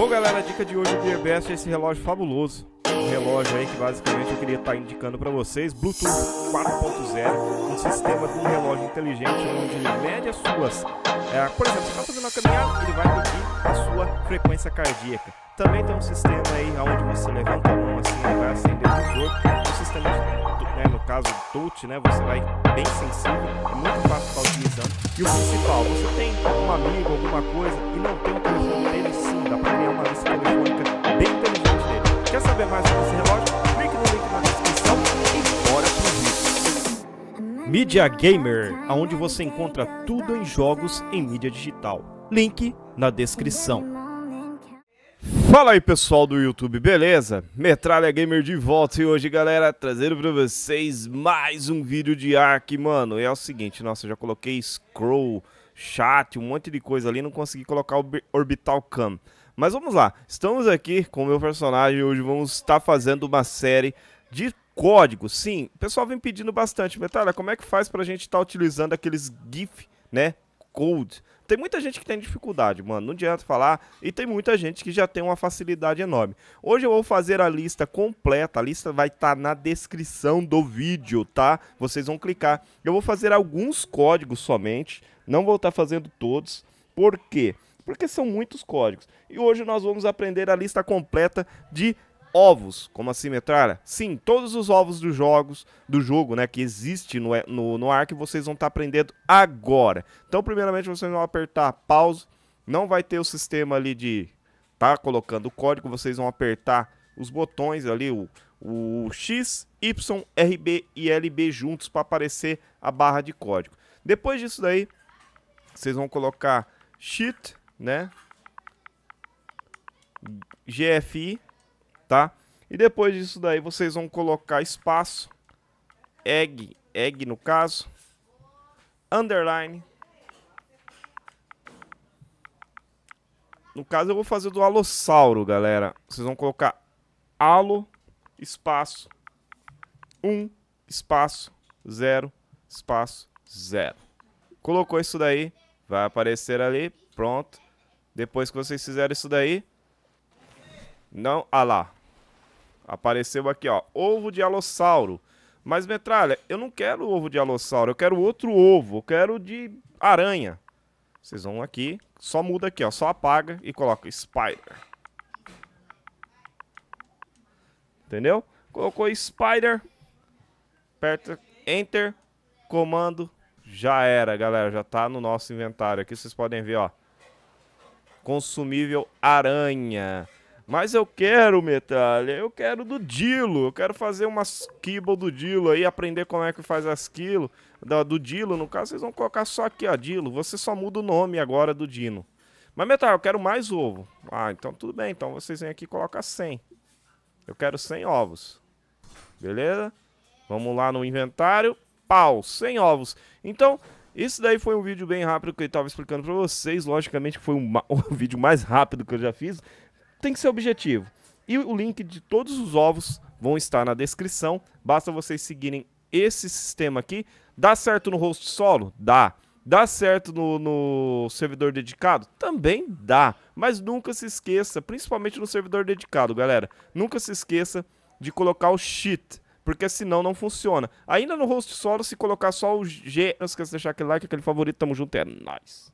Bom, galera, a dica de hoje do Gearbest é esse relógio fabuloso. Um relógio aí que basicamente eu queria estar tá indicando para vocês, Bluetooth 4.0, um sistema de um relógio inteligente onde ele mede as suas... É, por exemplo, você está fazendo uma caminhada, ele vai medir a sua frequência cardíaca. Também tem um sistema aí onde você levanta a mão assim, vai acender o visor, um sistema de, né, no caso touch, né, você vai bem sensível, é muito fácil estar utilizando. E o principal, você tem um amigo, alguma coisa, e não tem o telefone dele né, Media Gamer, aonde você encontra tudo em jogos em mídia digital. Link na descrição. Fala aí pessoal do YouTube, beleza? Metralha Gamer de volta e hoje galera, trazendo pra vocês mais um vídeo de Ark, mano. E é o seguinte, nossa, já coloquei scroll, chat, um monte de coisa ali, não consegui colocar o Orbital Cam. Mas vamos lá, estamos aqui com o meu personagem e hoje vamos estar tá fazendo uma série de Código, sim. O pessoal vem pedindo bastante. Metalha, como é que faz pra gente estar tá utilizando aqueles GIF, né? Code. Tem muita gente que tem dificuldade, mano. Não adianta falar. E tem muita gente que já tem uma facilidade enorme. Hoje eu vou fazer a lista completa. A lista vai estar tá na descrição do vídeo, tá? Vocês vão clicar. Eu vou fazer alguns códigos somente. Não vou estar tá fazendo todos. Por quê? Porque são muitos códigos. E hoje nós vamos aprender a lista completa de ovos, como a assim, Cimetrara? Sim, todos os ovos dos jogos, do jogo, né, que existe no, no, no Ark, vocês vão estar tá aprendendo agora. Então, primeiramente, vocês vão apertar pause, não vai ter o sistema ali de tá colocando o código, vocês vão apertar os botões ali, o, o X, Y, RB e LB juntos para aparecer a barra de código. Depois disso daí, vocês vão colocar Shift, né, GFI, tá? E depois disso daí vocês vão colocar espaço, egg, egg no caso, underline. No caso eu vou fazer do alossauro, galera. Vocês vão colocar alo, espaço, 1, um, espaço, 0, espaço, 0. Colocou isso daí, vai aparecer ali, pronto. Depois que vocês fizeram isso daí, não, ah lá, Apareceu aqui, ó, ovo de alossauro. Mas, metralha, eu não quero ovo de alossauro, eu quero outro ovo, eu quero de aranha. Vocês vão aqui, só muda aqui, ó, só apaga e coloca spider. Entendeu? Colocou spider, aperta enter, comando, já era, galera, já tá no nosso inventário. Aqui vocês podem ver, ó, consumível aranha. Mas eu quero, Metralha, eu quero do Dilo, eu quero fazer umas kibble do Dilo aí, aprender como é que faz as quilo do Dilo. No caso, vocês vão colocar só aqui, ó, Dilo. Você só muda o nome agora do Dino. Mas, Metralha, eu quero mais ovo. Ah, então tudo bem, então vocês vêm aqui e colocam 100. Eu quero 100 ovos. Beleza? Vamos lá no inventário. Pau, 100 ovos. Então, isso daí foi um vídeo bem rápido que eu estava explicando para vocês. Logicamente foi um, o vídeo mais rápido que eu já fiz tem que ser objetivo. E o link de todos os ovos vão estar na descrição. Basta vocês seguirem esse sistema aqui. Dá certo no host solo? Dá. Dá certo no, no, servidor dedicado? Também dá. Mas nunca se esqueça, principalmente no servidor dedicado, galera. Nunca se esqueça de colocar o cheat. Porque senão não funciona. Ainda no host solo, se colocar só o G. Não esqueça de deixar aquele like, aquele favorito. Tamo junto, é nóis.